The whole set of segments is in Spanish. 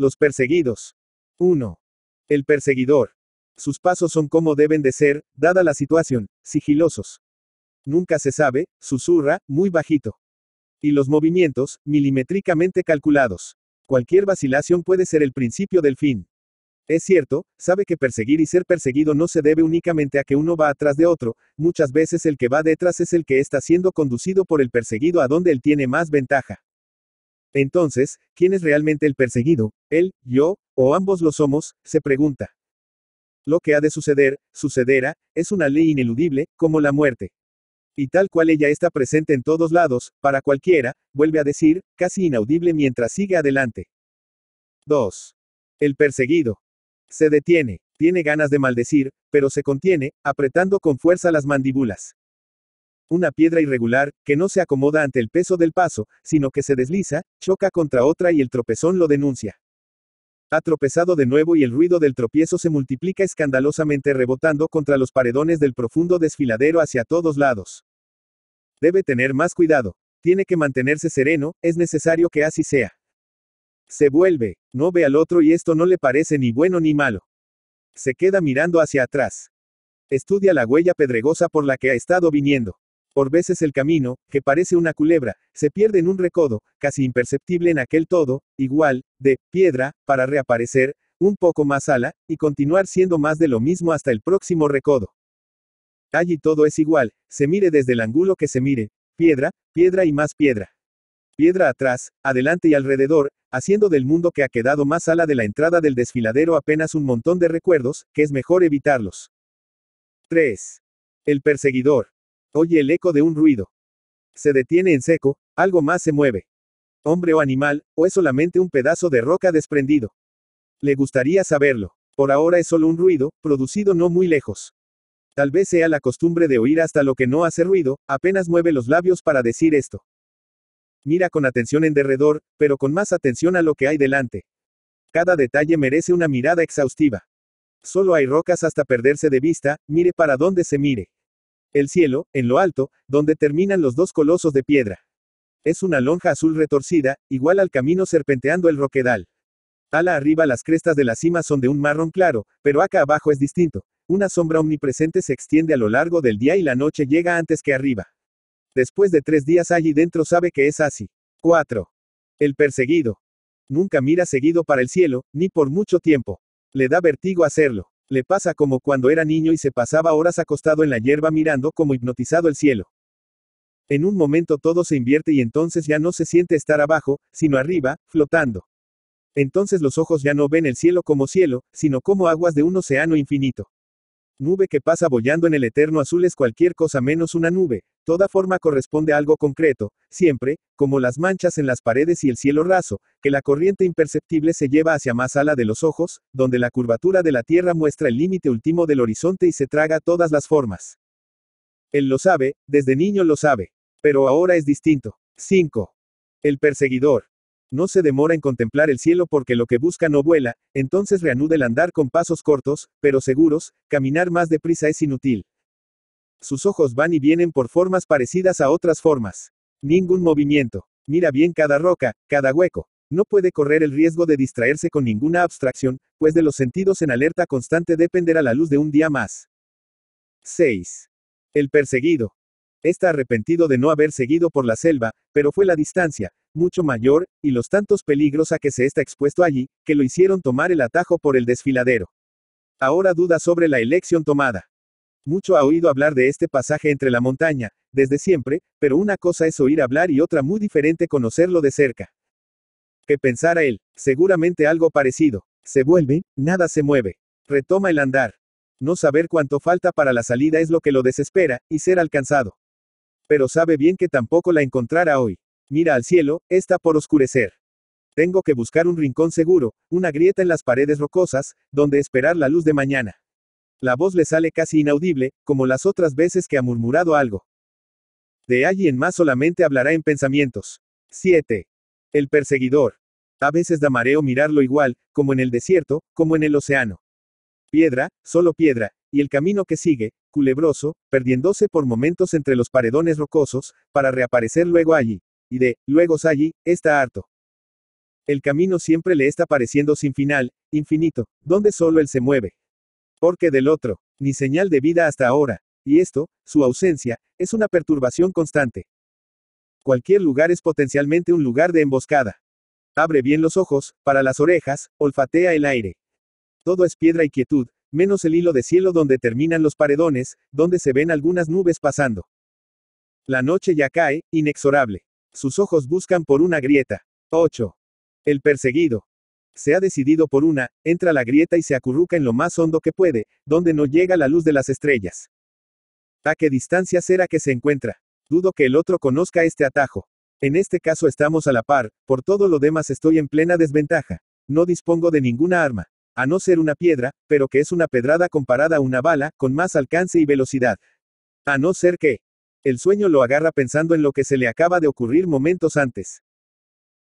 Los perseguidos. 1. El perseguidor. Sus pasos son como deben de ser, dada la situación, sigilosos. Nunca se sabe, susurra, muy bajito. Y los movimientos, milimétricamente calculados. Cualquier vacilación puede ser el principio del fin. Es cierto, sabe que perseguir y ser perseguido no se debe únicamente a que uno va atrás de otro, muchas veces el que va detrás es el que está siendo conducido por el perseguido a donde él tiene más ventaja. Entonces, ¿quién es realmente el perseguido? ¿Él, yo, o ambos lo somos? se pregunta. Lo que ha de suceder, sucederá, es una ley ineludible, como la muerte. Y tal cual ella está presente en todos lados, para cualquiera, vuelve a decir, casi inaudible mientras sigue adelante. 2. El perseguido. Se detiene, tiene ganas de maldecir, pero se contiene, apretando con fuerza las mandíbulas una piedra irregular, que no se acomoda ante el peso del paso, sino que se desliza, choca contra otra y el tropezón lo denuncia. Ha tropezado de nuevo y el ruido del tropiezo se multiplica escandalosamente rebotando contra los paredones del profundo desfiladero hacia todos lados. Debe tener más cuidado. Tiene que mantenerse sereno, es necesario que así sea. Se vuelve, no ve al otro y esto no le parece ni bueno ni malo. Se queda mirando hacia atrás. Estudia la huella pedregosa por la que ha estado viniendo. Por veces el camino, que parece una culebra, se pierde en un recodo, casi imperceptible en aquel todo, igual, de piedra, para reaparecer, un poco más ala, y continuar siendo más de lo mismo hasta el próximo recodo. Allí todo es igual, se mire desde el ángulo que se mire, piedra, piedra y más piedra. Piedra atrás, adelante y alrededor, haciendo del mundo que ha quedado más ala de la entrada del desfiladero apenas un montón de recuerdos, que es mejor evitarlos. 3. El perseguidor. Oye el eco de un ruido. Se detiene en seco, algo más se mueve. Hombre o animal, o es solamente un pedazo de roca desprendido. Le gustaría saberlo. Por ahora es solo un ruido, producido no muy lejos. Tal vez sea la costumbre de oír hasta lo que no hace ruido, apenas mueve los labios para decir esto. Mira con atención en derredor, pero con más atención a lo que hay delante. Cada detalle merece una mirada exhaustiva. Solo hay rocas hasta perderse de vista, mire para dónde se mire. El cielo, en lo alto, donde terminan los dos colosos de piedra. Es una lonja azul retorcida, igual al camino serpenteando el roquedal. Ala arriba las crestas de la cima son de un marrón claro, pero acá abajo es distinto. Una sombra omnipresente se extiende a lo largo del día y la noche llega antes que arriba. Después de tres días allí dentro sabe que es así. 4. El perseguido. Nunca mira seguido para el cielo, ni por mucho tiempo. Le da vertigo hacerlo. Le pasa como cuando era niño y se pasaba horas acostado en la hierba mirando como hipnotizado el cielo. En un momento todo se invierte y entonces ya no se siente estar abajo, sino arriba, flotando. Entonces los ojos ya no ven el cielo como cielo, sino como aguas de un océano infinito. Nube que pasa bollando en el eterno azul es cualquier cosa menos una nube. Toda forma corresponde a algo concreto, siempre, como las manchas en las paredes y el cielo raso, que la corriente imperceptible se lleva hacia más ala de los ojos, donde la curvatura de la Tierra muestra el límite último del horizonte y se traga todas las formas. Él lo sabe, desde niño lo sabe. Pero ahora es distinto. 5. El perseguidor. No se demora en contemplar el cielo porque lo que busca no vuela, entonces reanuda el andar con pasos cortos, pero seguros, caminar más deprisa es inútil. Sus ojos van y vienen por formas parecidas a otras formas. Ningún movimiento. Mira bien cada roca, cada hueco. No puede correr el riesgo de distraerse con ninguna abstracción, pues de los sentidos en alerta constante dependerá la luz de un día más. 6. El perseguido. Está arrepentido de no haber seguido por la selva, pero fue la distancia, mucho mayor, y los tantos peligros a que se está expuesto allí, que lo hicieron tomar el atajo por el desfiladero. Ahora duda sobre la elección tomada. Mucho ha oído hablar de este pasaje entre la montaña, desde siempre, pero una cosa es oír hablar y otra muy diferente conocerlo de cerca. Que pensara él, seguramente algo parecido. Se vuelve, nada se mueve. Retoma el andar. No saber cuánto falta para la salida es lo que lo desespera, y ser alcanzado. Pero sabe bien que tampoco la encontrará hoy. Mira al cielo, está por oscurecer. Tengo que buscar un rincón seguro, una grieta en las paredes rocosas, donde esperar la luz de mañana. La voz le sale casi inaudible, como las otras veces que ha murmurado algo. De allí en más solamente hablará en pensamientos. 7. El perseguidor. A veces da mareo mirarlo igual, como en el desierto, como en el océano. Piedra, solo piedra, y el camino que sigue, culebroso, perdiéndose por momentos entre los paredones rocosos, para reaparecer luego allí. Y de, luego allí, está harto. El camino siempre le está pareciendo sin final, infinito, donde solo él se mueve. Porque del otro, ni señal de vida hasta ahora. Y esto, su ausencia, es una perturbación constante. Cualquier lugar es potencialmente un lugar de emboscada. Abre bien los ojos, para las orejas, olfatea el aire. Todo es piedra y quietud, menos el hilo de cielo donde terminan los paredones, donde se ven algunas nubes pasando. La noche ya cae, inexorable. Sus ojos buscan por una grieta. 8. El perseguido. Se ha decidido por una, entra la grieta y se acurruca en lo más hondo que puede, donde no llega la luz de las estrellas. ¿A qué distancia será que se encuentra? Dudo que el otro conozca este atajo. En este caso estamos a la par, por todo lo demás estoy en plena desventaja. No dispongo de ninguna arma, a no ser una piedra, pero que es una pedrada comparada a una bala, con más alcance y velocidad. A no ser que, el sueño lo agarra pensando en lo que se le acaba de ocurrir momentos antes.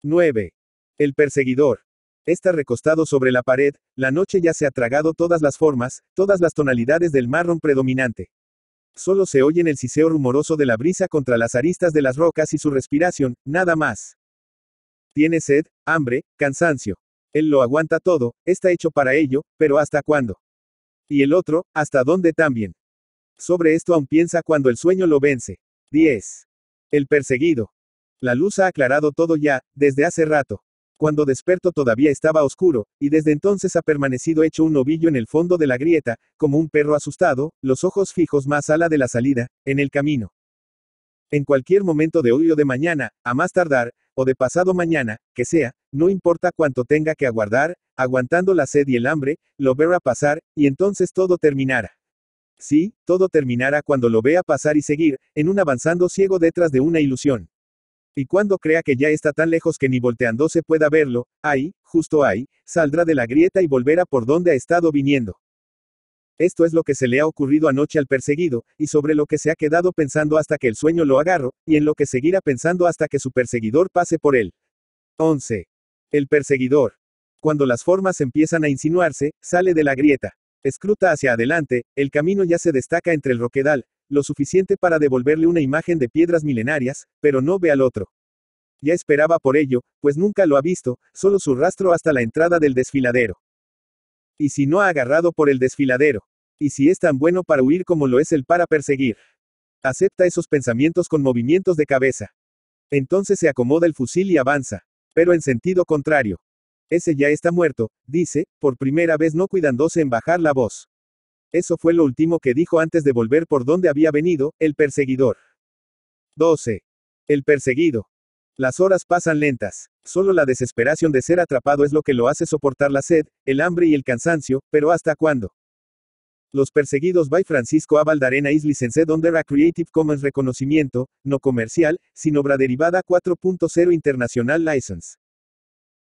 9. El perseguidor. Está recostado sobre la pared, la noche ya se ha tragado todas las formas, todas las tonalidades del marrón predominante. Solo se en el siseo rumoroso de la brisa contra las aristas de las rocas y su respiración, nada más. Tiene sed, hambre, cansancio. Él lo aguanta todo, está hecho para ello, pero ¿hasta cuándo? Y el otro, ¿hasta dónde también? Sobre esto aún piensa cuando el sueño lo vence. 10. El perseguido. La luz ha aclarado todo ya, desde hace rato. Cuando desperto todavía estaba oscuro, y desde entonces ha permanecido hecho un ovillo en el fondo de la grieta, como un perro asustado, los ojos fijos más a la de la salida, en el camino. En cualquier momento de hoy o de mañana, a más tardar, o de pasado mañana, que sea, no importa cuánto tenga que aguardar, aguantando la sed y el hambre, lo verá pasar, y entonces todo terminará. Sí, todo terminará cuando lo vea pasar y seguir, en un avanzando ciego detrás de una ilusión. Y cuando crea que ya está tan lejos que ni volteándose pueda verlo, ahí, justo ahí, saldrá de la grieta y volverá por donde ha estado viniendo. Esto es lo que se le ha ocurrido anoche al perseguido, y sobre lo que se ha quedado pensando hasta que el sueño lo agarro, y en lo que seguirá pensando hasta que su perseguidor pase por él. 11. El perseguidor. Cuando las formas empiezan a insinuarse, sale de la grieta. Escruta hacia adelante, el camino ya se destaca entre el roquedal, lo suficiente para devolverle una imagen de piedras milenarias, pero no ve al otro. Ya esperaba por ello, pues nunca lo ha visto, solo su rastro hasta la entrada del desfiladero. ¿Y si no ha agarrado por el desfiladero? ¿Y si es tan bueno para huir como lo es el para perseguir? Acepta esos pensamientos con movimientos de cabeza. Entonces se acomoda el fusil y avanza, pero en sentido contrario. Ese ya está muerto, dice, por primera vez no cuidándose en bajar la voz. Eso fue lo último que dijo antes de volver por donde había venido, el perseguidor. 12. El perseguido. Las horas pasan lentas. Solo la desesperación de ser atrapado es lo que lo hace soportar la sed, el hambre y el cansancio, pero ¿hasta cuándo? Los perseguidos by Francisco A. Valdarena is licensed under a Creative Commons reconocimiento, no comercial, sin obra derivada 4.0 International License.